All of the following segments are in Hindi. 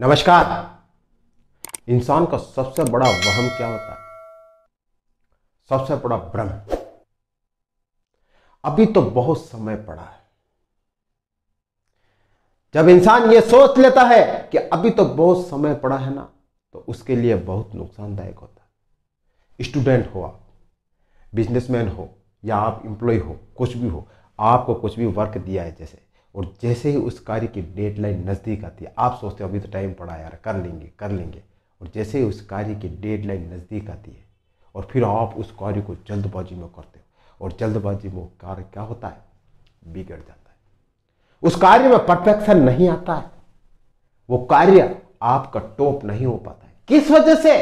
नमस्कार इंसान का सबसे बड़ा वहम क्या होता है सबसे बड़ा भ्रम अभी तो बहुत समय पड़ा है जब इंसान यह सोच लेता है कि अभी तो बहुत समय पड़ा है ना तो उसके लिए बहुत नुकसानदायक होता है स्टूडेंट हो आप बिजनेसमैन हो या आप इंप्लॉय हो कुछ भी हो आपको कुछ भी वर्क दिया है जैसे और जैसे ही उस कार्य की डेडलाइन नज़दीक आती है आप सोचते हो अभी तो टाइम पड़ा यार कर लेंगे कर लेंगे और जैसे ही उस कार्य की डेडलाइन नज़दीक आती है और फिर आप उस कार्य को जल्दबाजी में करते हो और जल्दबाजी में कार्य क्या होता है बिगड़ जाता है उस कार्य में परफेक्शन नहीं आता है वो कार्य आपका टॉप नहीं हो पाता है किस वजह से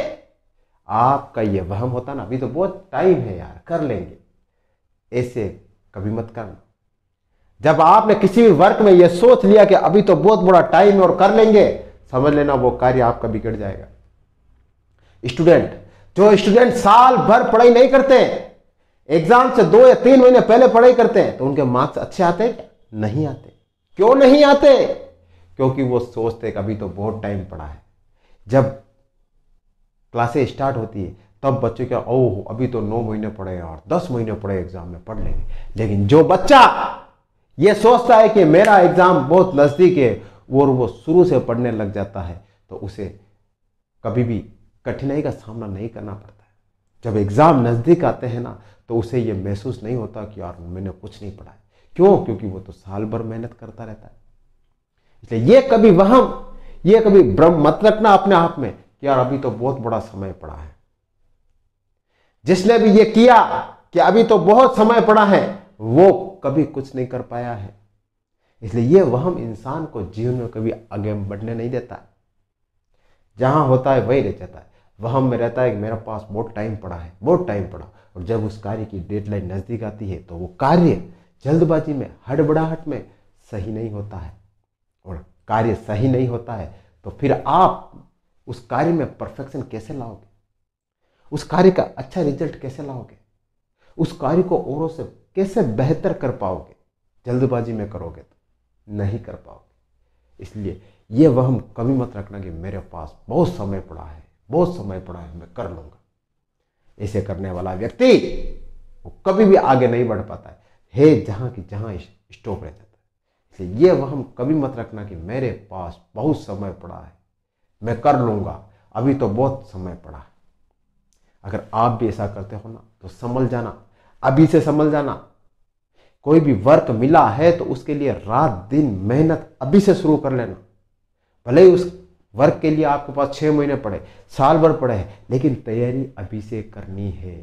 आपका यह वहम होता ना अभी तो बहुत टाइम है यार कर लेंगे ऐसे कभी मत करना जब आपने किसी भी वर्क में यह सोच लिया कि अभी तो बहुत बड़ा टाइम है और कर लेंगे समझ लेना वो कार्य आपका बिगड़ जाएगा स्टूडेंट जो स्टूडेंट साल भर पढ़ाई नहीं करते एग्जाम से दो या तीन महीने पहले पढ़ाई करते हैं तो उनके मार्क्स अच्छे आते हैं नहीं आते क्यों नहीं आते क्योंकि वो सोचते अभी तो बहुत टाइम पड़ा है जब क्लासे स्टार्ट होती है तब बच्चे क्या ओह अभी तो नौ महीने पढ़े और दस महीने पढ़े एग्जाम में पढ़ लेंगे लेकिन जो बच्चा ये सोचता है कि मेरा एग्ज़ाम बहुत नज़दीक है और वो शुरू से पढ़ने लग जाता है तो उसे कभी भी कठिनाई का सामना नहीं करना पड़ता है जब एग्ज़ाम नज़दीक आते हैं ना तो उसे ये महसूस नहीं होता कि यार मैंने कुछ नहीं पढ़ा है क्यों क्योंकि वो तो साल भर मेहनत करता रहता है इसलिए ये कभी वहम ये कभी भ्रम मत रखना अपने आप में कि यार अभी तो बहुत बड़ा समय पड़ा है जिसने भी ये किया कि अभी तो बहुत समय पड़ा है वो कभी कुछ नहीं कर पाया है इसलिए ये वहम इंसान को जीवन में कभी आगे बढ़ने नहीं देता जहाँ होता है वही रह जाता है वहम में रहता है कि मेरा पास बहुत टाइम पड़ा है बहुत टाइम पड़ा और जब उस कार्य की डेडलाइन नज़दीक आती है तो वो कार्य जल्दबाजी में हड़बड़ाहट में सही नहीं होता है और कार्य सही नहीं होता है तो फिर आप उस कार्य में परफेक्शन कैसे लाओगे उस कार्य का अच्छा रिजल्ट कैसे लाओगे उस कार्य को औरों से कैसे बेहतर कर पाओगे जल्दबाजी में करोगे तो नहीं कर पाओगे इसलिए ये वहम कभी मत रखना कि मेरे पास बहुत समय पड़ा है बहुत समय पड़ा है मैं कर लूँगा ऐसे करने वाला व्यक्ति वो कभी भी आगे नहीं बढ़ पाता है, हे जहाँ की जहाँ स्टॉप रह जाता है इसलिए ये वहम कभी मत रखना कि मेरे पास बहुत समय पड़ा है मैं कर लूँगा अभी तो बहुत समय पड़ा है अगर आप भी ऐसा करते हो ना तो संभल जाना अभी से संभल जाना कोई भी वर्क मिला है तो उसके लिए रात दिन मेहनत अभी से शुरू कर लेना भले ही उस वर्क के लिए आपके पास छः महीने पड़े साल भर पड़े लेकिन तैयारी अभी से करनी है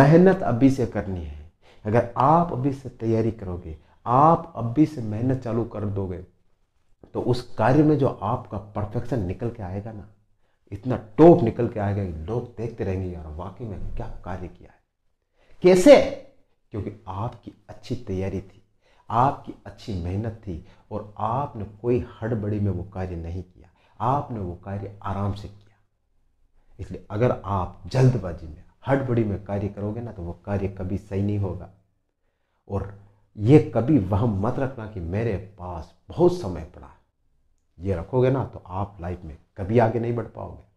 मेहनत अभी से करनी है अगर आप अभी से तैयारी करोगे आप अभी से मेहनत चालू कर दोगे तो उस कार्य में जो आपका परफेक्शन निकल के आएगा ना इतना टॉप निकल के आएगा कि लोग देखते रहेंगे यार वाकई में क्या कार्य किया है कैसे क्योंकि आपकी अच्छी तैयारी थी आपकी अच्छी मेहनत थी और आपने कोई हड़बड़ी में वो कार्य नहीं किया आपने वो कार्य आराम से किया इसलिए अगर आप जल्दबाजी में हड़बड़ी में कार्य करोगे ना तो वो कार्य कभी सही नहीं होगा और ये कभी वह मत रखना कि मेरे पास बहुत समय पड़ा है ये रखोगे ना तो आप लाइफ में कभी आगे नहीं बढ़ पाओगे